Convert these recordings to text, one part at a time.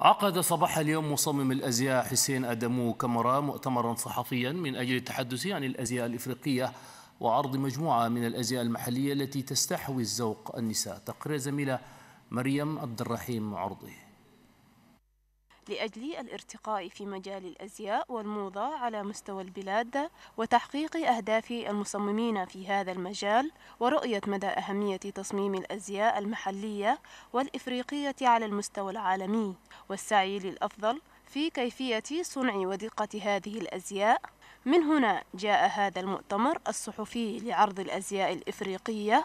عقد صباح اليوم مصمم الأزياء حسين أدمو كمرا مؤتمرا صحفيا من أجل التحدث عن الأزياء الإفريقية وعرض مجموعة من الأزياء المحلية التي تستحوي الذوق النساء تقرير زميلة مريم عبد الرحيم عرضي لأجل الارتقاء في مجال الأزياء والموضة على مستوى البلاد وتحقيق أهداف المصممين في هذا المجال ورؤية مدى أهمية تصميم الأزياء المحلية والإفريقية على المستوى العالمي والسعي للأفضل في كيفية صنع ودقة هذه الأزياء من هنا جاء هذا المؤتمر الصحفي لعرض الأزياء الإفريقية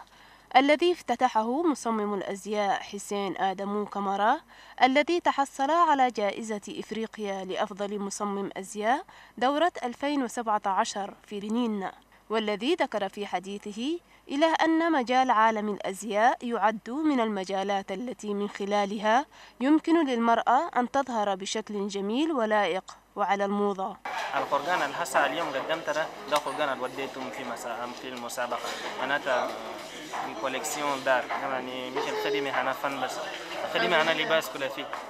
الذي افتتحه مصمم الأزياء حسين آدمو كمرا الذي تحصل على جائزة إفريقيا لأفضل مصمم أزياء دورة 2017 في بنين والذي ذكر في حديثه إلى أن مجال عالم الأزياء يعد من المجالات التي من خلالها يمكن للمرأة أن تظهر بشكل جميل ولائق وعلى الموضة الخرجان الحصة اليوم قدمت ده, ده خرجان اللي وديتهم في مسا... في المسابقة انا تا كوليكسيون دار يعني مش الخدمة أنا فن بس الخدمة أنا لباس كل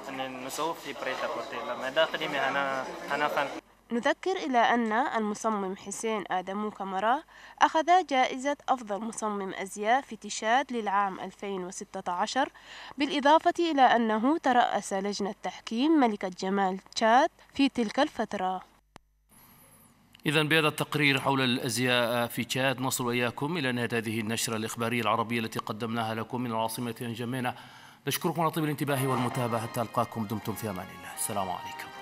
ان نسوف في بريتا بورتي لما ده خدمة أنا أنا فن نذكر إلى أن المصمم حسين آدم كمرا أخذ جائزة أفضل مصمم أزياء في تشاد للعام 2016 بالإضافة إلى أنه ترأس لجنة تحكيم ملكة جمال تشاد في تلك الفترة إذا بهذا التقرير حول الأزياء في تشاد نصل إياكم إلى نهاية هذه النشرة الإخبارية العربية التي قدمناها لكم من العاصمة أنجمينا نشكركم على طيب الانتباه والمتابعة حتى ألقاكم دمتم في أمان الله السلام عليكم